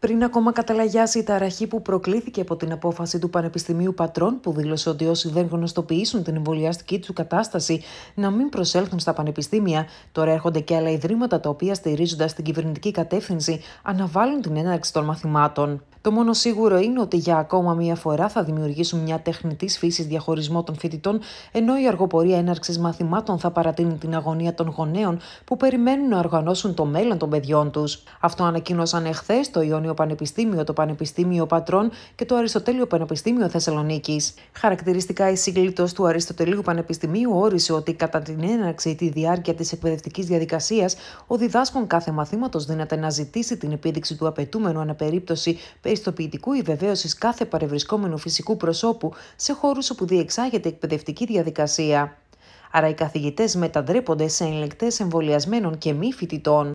Πριν ακόμα καταλαγιάσει η ταραχή που προκλήθηκε από την απόφαση του Πανεπιστημίου Πατρών, που δήλωσε ότι όσοι δεν γνωστοποιήσουν την εμβολιαστική του κατάσταση να μην προσέλθουν στα πανεπιστήμια, τώρα έρχονται και άλλα ιδρύματα τα οποία στηρίζοντας την κυβερνητική κατεύθυνση αναβάλουν την έναρξη των μαθημάτων. Το μόνο σίγουρο είναι ότι για ακόμα μία φορά θα δημιουργήσουν μια τεχνητή φύσης διαχωρισμό των φοιτητών, ενώ η αργοπορία έναρξης μαθημάτων θα παρατείνει την αγωνία των γονέων που περιμένουν να οργανώσουν το μέλλον των παιδιών τους. Αυτό ανακοίνωσαν εχθές το Ιόνιο Πανεπιστήμιο, το Πανεπιστήμιο Πατρών και το Αριστοτέλειο Πανεπιστήμιο Θεσσαλονίκης. Χαρακτηριστικά, η σύγκλιτο του Αριστοτελείου Πανεπιστημίου όρισε ότι κατά την έναρξη τη διάρκεια της εκπαιδευτικής διαδικασίας, ο διδάσκον κάθε μαθήματος δύναται να ζητήσει την επίδειξη του απαιτούμενου αναπερίπτωση ιστοποιητικού ή βεβαίωση κάθε παρευρισκόμενου φυσικού προσώπου σε χώρους όπου διεξάγεται εκπαιδευτική διαδικασία. Άρα οι καθηγητές μετατρέπονται σε ελεγκτές εμβολιασμένων και μη φοιτητών.